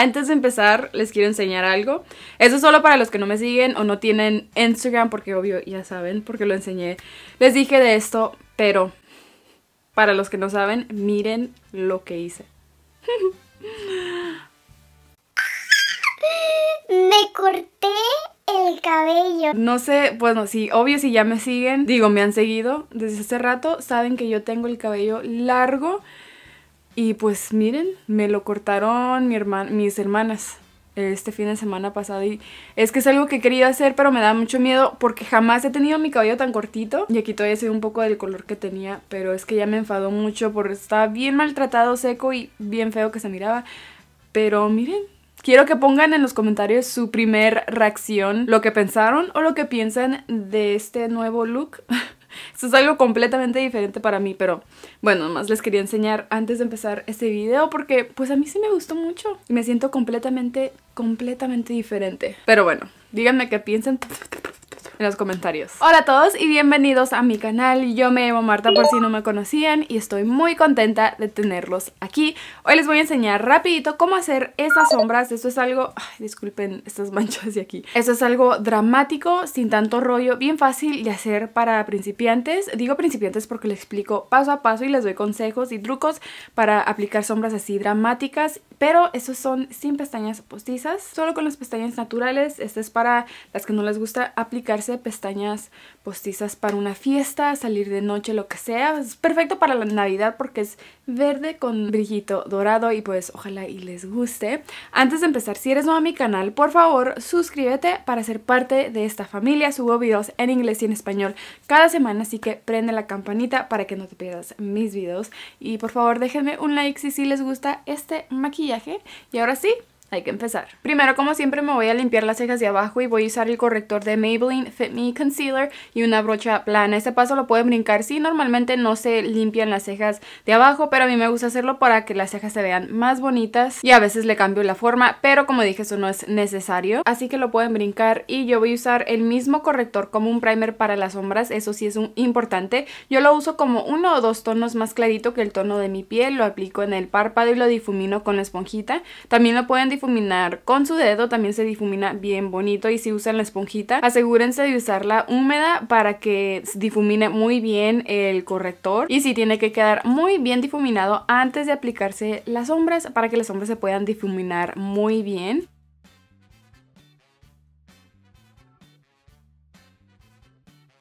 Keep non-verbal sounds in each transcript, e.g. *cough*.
Antes de empezar, les quiero enseñar algo. Eso es solo para los que no me siguen o no tienen Instagram, porque obvio ya saben, porque lo enseñé. Les dije de esto, pero para los que no saben, miren lo que hice. *laughs* me corté el cabello. No sé, bueno, si obvio si ya me siguen, digo, me han seguido desde hace rato, saben que yo tengo el cabello largo. Y pues miren, me lo cortaron mis hermanas este fin de semana pasado y es que es algo que quería hacer pero me da mucho miedo porque jamás he tenido mi cabello tan cortito y aquí todavía un poco del color que tenía pero es que ya me enfadó mucho porque estaba bien maltratado, seco y bien feo que se miraba pero miren Quiero que pongan en los comentarios su primer reacción, lo que pensaron o lo que piensan de este nuevo look. *laughs* Esto es algo completamente diferente para mí, pero bueno, más les quería enseñar antes de empezar este video porque pues a mí sí me gustó mucho. Y me siento completamente, completamente diferente. Pero bueno, díganme qué piensan en los comentarios. Hola a todos y bienvenidos a mi canal. Yo me llamo Marta por si no me conocían y estoy muy contenta de tenerlos aquí. Hoy les voy a enseñar rapidito cómo hacer estas sombras. Esto es algo... disculpen estas manchas de aquí. Esto es algo dramático, sin tanto rollo, bien fácil de hacer para principiantes. Digo principiantes porque les explico paso a paso y les doy consejos y trucos para aplicar sombras así dramáticas pero esos son sin pestañas postizas, solo con las pestañas naturales. Este es para las que no les gusta aplicarse pestañas postizas para una fiesta, salir de noche, lo que sea. Es perfecto para la Navidad porque es verde con brillito dorado y pues ojalá y les guste. Antes de empezar, si eres nuevo a mi canal, por favor suscríbete para ser parte de esta familia. Subo videos en inglés y en español cada semana, así que prende la campanita para que no te pierdas mis videos. Y por favor déjenme un like si sí les gusta este maquillaje y ahora sí, hay que empezar. Primero, como siempre, me voy a limpiar las cejas de abajo y voy a usar el corrector de Maybelline Fit Me Concealer y una brocha plana. Este paso lo pueden brincar si sí, normalmente no se limpian las cejas de abajo, pero a mí me gusta hacerlo para que las cejas se vean más bonitas y a veces le cambio la forma, pero como dije, eso no es necesario. Así que lo pueden brincar y yo voy a usar el mismo corrector como un primer para las sombras, eso sí es importante. Yo lo uso como uno o dos tonos más clarito que el tono de mi piel, lo aplico en el párpado y lo difumino con la esponjita. También lo pueden difuminar con su dedo, también se difumina bien bonito y si usan la esponjita, asegúrense de usarla húmeda para que difumine muy bien el corrector y si tiene que quedar muy bien difuminado antes de aplicarse las sombras para que las sombras se puedan difuminar muy bien.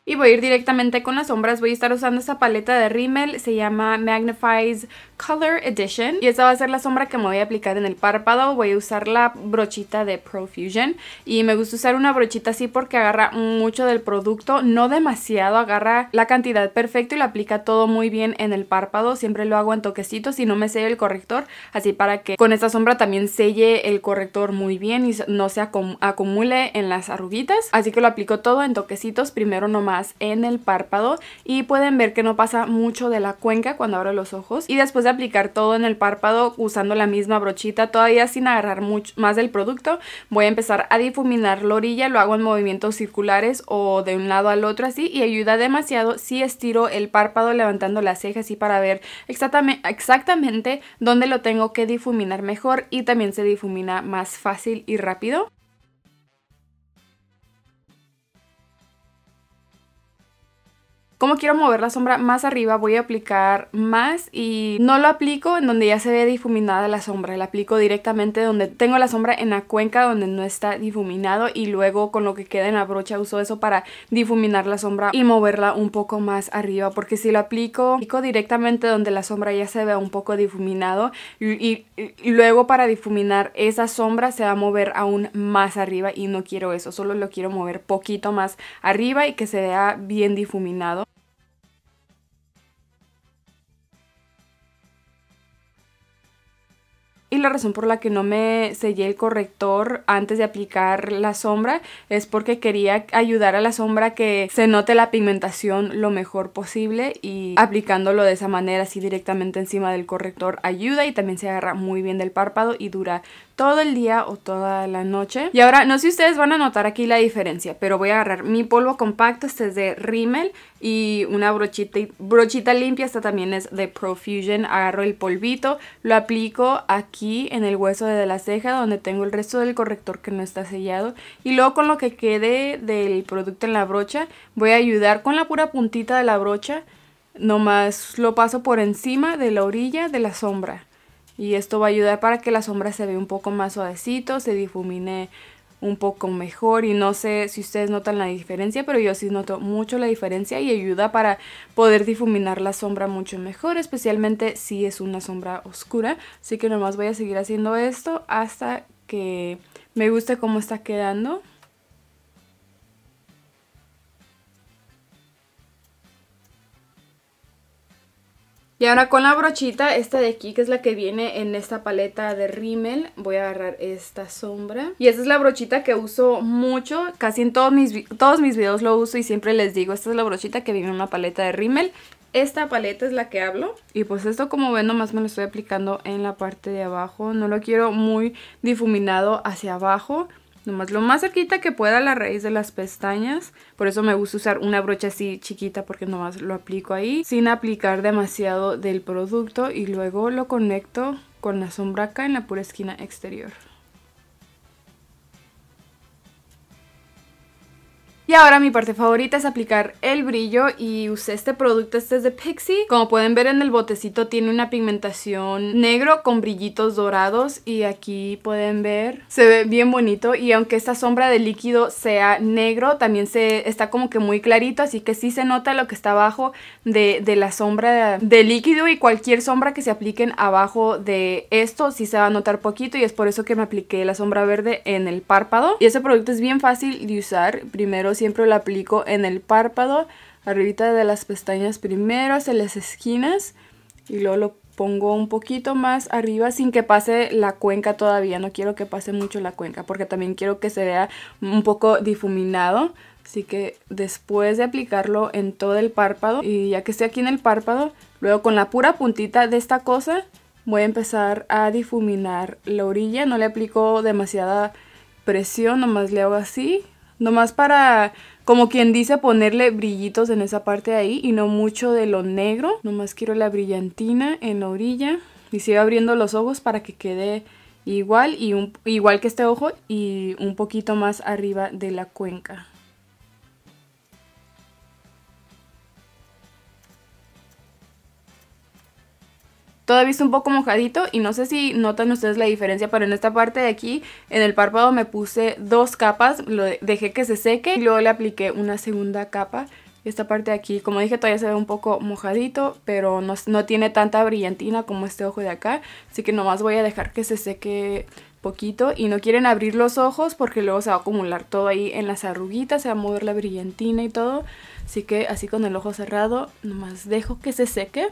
Y voy a ir directamente con las sombras. Voy a estar usando esta paleta de Rimmel. Se llama Magnifies Color Edition. Y esta va a ser la sombra que me voy a aplicar en el párpado. Voy a usar la brochita de Profusion. Y me gusta usar una brochita así porque agarra mucho del producto. No demasiado. Agarra la cantidad perfecta y lo aplica todo muy bien en el párpado. Siempre lo hago en toquecitos y no me selle el corrector. Así para que con esta sombra también selle el corrector muy bien y no se acumule en las arruguitas. Así que lo aplico todo en toquecitos. Primero nomás en el párpado y pueden ver que no pasa mucho de la cuenca cuando abro los ojos y después de aplicar todo en el párpado usando la misma brochita todavía sin agarrar mucho más del producto voy a empezar a difuminar la orilla lo hago en movimientos circulares o de un lado al otro así y ayuda demasiado si estiro el párpado levantando las cejas y para ver exactamente, exactamente dónde lo tengo que difuminar mejor y también se difumina más fácil y rápido Como quiero mover la sombra más arriba, voy a aplicar más y no lo aplico en donde ya se ve difuminada la sombra. La aplico directamente donde tengo la sombra en la cuenca donde no está difuminado y luego con lo que queda en la brocha uso eso para difuminar la sombra y moverla un poco más arriba. Porque si lo aplico, aplico directamente donde la sombra ya se vea un poco difuminado y, y luego para difuminar esa sombra se va a mover aún más arriba y no quiero eso. Solo lo quiero mover poquito más arriba y que se vea bien difuminado. Y la razón por la que no me sellé el corrector antes de aplicar la sombra es porque quería ayudar a la sombra que se note la pigmentación lo mejor posible y aplicándolo de esa manera así directamente encima del corrector ayuda y también se agarra muy bien del párpado y dura todo el día o toda la noche. Y ahora, no sé si ustedes van a notar aquí la diferencia, pero voy a agarrar mi polvo compacto, este es de Rimmel y una brochita, brochita limpia, esta también es de Profusion. Agarro el polvito, lo aplico aquí en el hueso de la ceja donde tengo el resto del corrector que no está sellado y luego con lo que quede del producto en la brocha voy a ayudar con la pura puntita de la brocha, nomás lo paso por encima de la orilla de la sombra y esto va a ayudar para que la sombra se vea un poco más suavecito, se difumine un poco mejor y no sé si ustedes notan la diferencia, pero yo sí noto mucho la diferencia y ayuda para poder difuminar la sombra mucho mejor, especialmente si es una sombra oscura. Así que nomás voy a seguir haciendo esto hasta que me guste cómo está quedando. Y ahora con la brochita, esta de aquí, que es la que viene en esta paleta de rímel voy a agarrar esta sombra. Y esta es la brochita que uso mucho, casi en todos mis, todos mis videos lo uso y siempre les digo, esta es la brochita que viene en una paleta de rímel Esta paleta es la que hablo. Y pues esto como ven nomás me lo estoy aplicando en la parte de abajo. No lo quiero muy difuminado hacia abajo. Nomás lo más cerquita que pueda a la raíz de las pestañas. Por eso me gusta usar una brocha así chiquita porque nomás lo aplico ahí. Sin aplicar demasiado del producto y luego lo conecto con la sombra acá en la pura esquina exterior. Y ahora mi parte favorita es aplicar el brillo y usé este producto, este es de Pixie. Como pueden ver en el botecito tiene una pigmentación negro con brillitos dorados y aquí pueden ver, se ve bien bonito y aunque esta sombra de líquido sea negro, también se está como que muy clarito, así que sí se nota lo que está abajo de, la sombra de, líquido y cualquier sombra que se apliquen abajo de esto sí se va a notar poquito y es por eso que me apliqué la sombra verde en el párpado. Y ese producto es bien fácil de usar, primero siempre lo aplico en el párpado, arribita de las pestañas primero, hacia las esquinas y luego lo pongo un poquito más arriba sin que pase la cuenca todavía. No quiero que pase mucho la cuenca porque también quiero que se vea un poco difuminado. Así que después de aplicarlo en todo el párpado y ya que esté aquí en el párpado, luego con la pura puntita de esta cosa voy a empezar a difuminar la orilla. No le aplico demasiada presión, nomás le hago así Nomás para, como quien dice, ponerle brillitos en esa parte de ahí y no mucho de lo negro. Nomás quiero la brillantina en la orilla y sigo abriendo los ojos para que quede igual, y igual que este ojo y un poquito más arriba de la cuenca. Todavía está un poco mojadito y no sé si notan ustedes la diferencia, pero en esta parte de aquí, en el párpado me puse dos capas, lo dejé que se seque y luego le apliqué una segunda capa esta parte de aquí, como dije, todavía se ve un poco mojadito, pero no, no, tiene tanta brillantina como este ojo de acá. Así que nomás voy a dejar que se seque poquito y no quieren abrir los ojos porque luego se va a acumular todo ahí en las arruguitas, se va a mover la brillantina y todo. Así que así con el ojo cerrado, nomás dejo que se seque.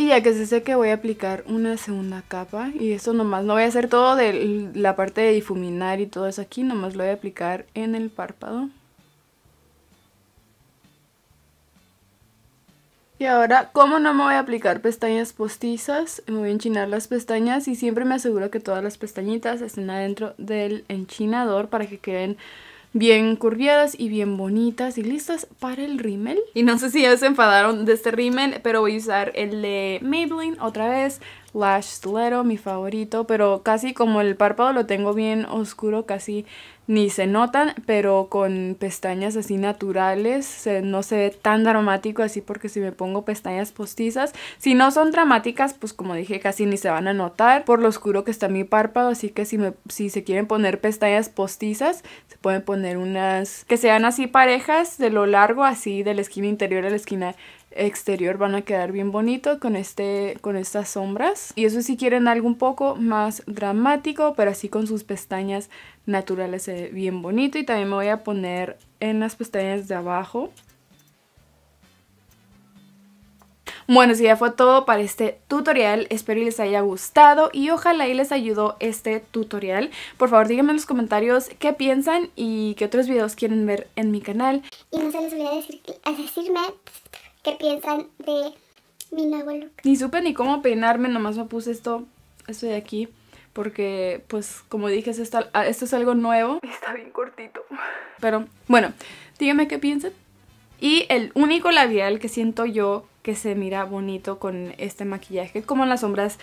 Y ya que se que voy a aplicar una segunda capa y esto nomás, no voy a hacer todo de la parte de difuminar y todo eso aquí, nomás lo voy a aplicar en el párpado. Y ahora, como no me voy a aplicar pestañas postizas, me voy a enchinar las pestañas y siempre me aseguro que todas las pestañitas estén adentro del enchinador para que queden bien curviadas y bien bonitas y listas para el rímel. Y no sé si ya se enfadaron de este rímel, pero voy a usar el de Maybelline otra vez Lash Stiletto, mi favorito, pero casi como el párpado lo tengo bien oscuro, casi ni se notan, pero con pestañas así naturales no se ve tan dramático así porque si me pongo pestañas postizas, si no son dramáticas, pues como dije, casi ni se van a notar por lo oscuro que está mi párpado, así que si, me, si se quieren poner pestañas postizas, se pueden poner unas que sean así parejas de lo largo, así de la esquina interior a la esquina exterior van a quedar bien bonito con, este, con estas sombras. Y eso si quieren algo un poco más dramático, pero así con sus pestañas naturales se ve bien bonito. Y también me voy a poner en las pestañas de abajo. Bueno, si ya fue todo para este tutorial. Espero les haya gustado y ojalá y les ayudó este tutorial. Por favor, díganme en los comentarios qué piensan y qué otros videos quieren ver en mi canal. Y no se les olvide decirme piensan de mi nuevo look. Ni supe ni cómo peinarme, nomás me puse esto, esto de aquí. Porque, pues, como dije, ah, esto, es algo nuevo. *laughs* Está bien cortito. Pero, bueno, díganme qué piensan. Y el único labial que siento yo que se mira bonito con este maquillaje, como las sombras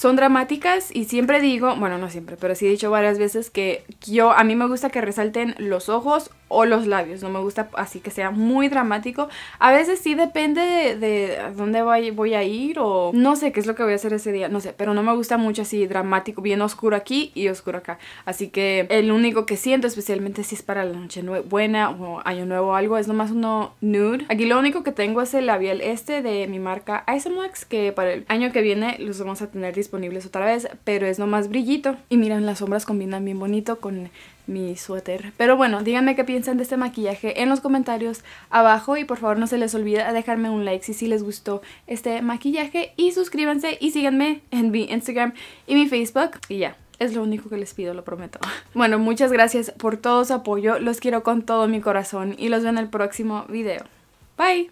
son dramáticas y siempre digo, bueno, no siempre, pero sí he dicho varias veces que yo, a mí me gusta que resalten los ojos o los labios, no me gusta así que sea muy dramático. A veces sí depende de, dónde voy, voy, a ir o no sé qué es lo que voy a hacer ese día, no sé, pero no me gusta mucho así dramático, bien oscuro aquí y oscuro acá. Así que el único que siento, especialmente si es para la noche buena o año nuevo o algo, es nomás uno nude. Aquí lo único que tengo es el labial este de mi marca Isomax, que para el año que viene los vamos a tener disponibles disponibles otra vez, pero es nomás brillito. Y miren, las sombras combinan bien bonito con mi suéter. Pero bueno, díganme qué piensan de este maquillaje en los comentarios abajo y por favor no se les olvide dejarme un like si si les gustó este maquillaje y suscríbanse y síganme en mi Instagram y mi Facebook y ya. Es lo único que les pido, lo prometo. *laughs* Bueno, muchas gracias por todo su apoyo. Los quiero con todo mi corazón y los veo en el próximo video. Bye.